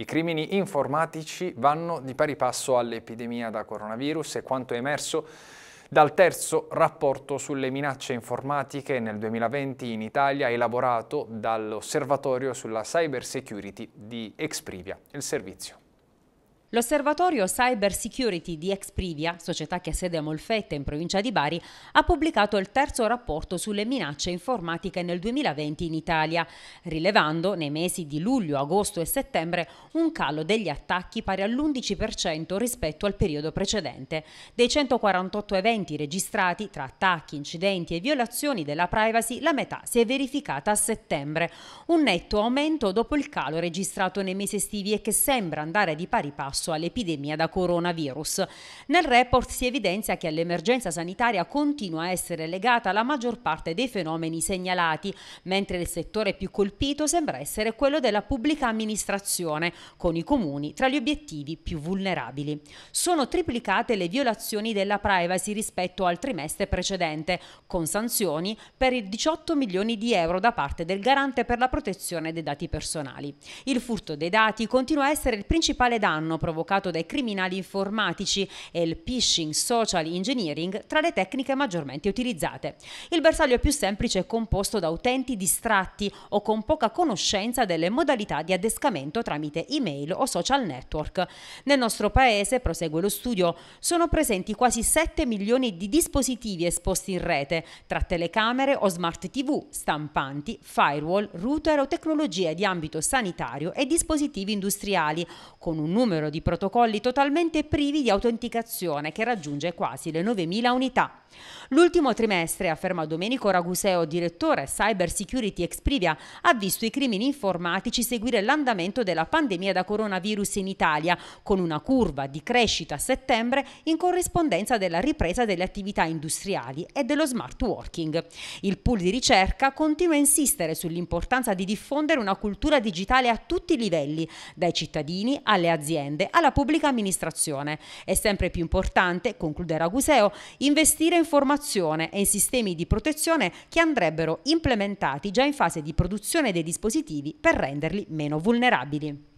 I crimini informatici vanno di pari passo all'epidemia da coronavirus e quanto è emerso dal terzo rapporto sulle minacce informatiche nel 2020 in Italia elaborato dall'Osservatorio sulla Cybersecurity di Exprivia, il servizio. L'osservatorio Cyber Security di Exprivia, società che ha sede a Molfetta in provincia di Bari, ha pubblicato il terzo rapporto sulle minacce informatiche nel 2020 in Italia, rilevando nei mesi di luglio, agosto e settembre un calo degli attacchi pari all'11% rispetto al periodo precedente. Dei 148 eventi registrati tra attacchi, incidenti e violazioni della privacy, la metà si è verificata a settembre, un netto aumento dopo il calo registrato nei mesi estivi e che sembra andare di pari passo contrasto all'epidemia da coronavirus. Nel report si evidenzia che all'emergenza sanitaria continua a essere legata la maggior parte dei fenomeni segnalati, mentre il settore più colpito sembra essere quello della pubblica amministrazione, con i comuni tra gli obiettivi più vulnerabili. Sono triplicate le violazioni della privacy rispetto al trimestre precedente, con sanzioni per i 18 milioni di euro da parte del garante per la protezione dei dati personali. Il furto dei dati continua a essere il principale danno provocato dai criminali informatici e il phishing social engineering tra le tecniche maggiormente utilizzate. Il bersaglio più semplice è composto da utenti distratti o con poca conoscenza delle modalità di adescamento tramite email o social network. Nel nostro paese, prosegue lo studio, sono presenti quasi 7 milioni di dispositivi esposti in rete, tra telecamere o smart TV, stampanti, firewall, router o tecnologie di ambito sanitario e dispositivi industriali, con un numero di di protocolli totalmente privi di autenticazione che raggiunge quasi le 9.000 unità. L'ultimo trimestre, afferma Domenico Raguseo, direttore Cyber Security Ex ha visto i crimini informatici seguire l'andamento della pandemia da coronavirus in Italia, con una curva di crescita a settembre in corrispondenza della ripresa delle attività industriali e dello smart working. Il pool di ricerca continua a insistere sull'importanza di diffondere una cultura digitale a tutti i livelli, dai cittadini alle aziende alla pubblica amministrazione. È sempre più importante, conclude Raguseo, investire informazione e in sistemi di protezione che andrebbero implementati già in fase di produzione dei dispositivi per renderli meno vulnerabili.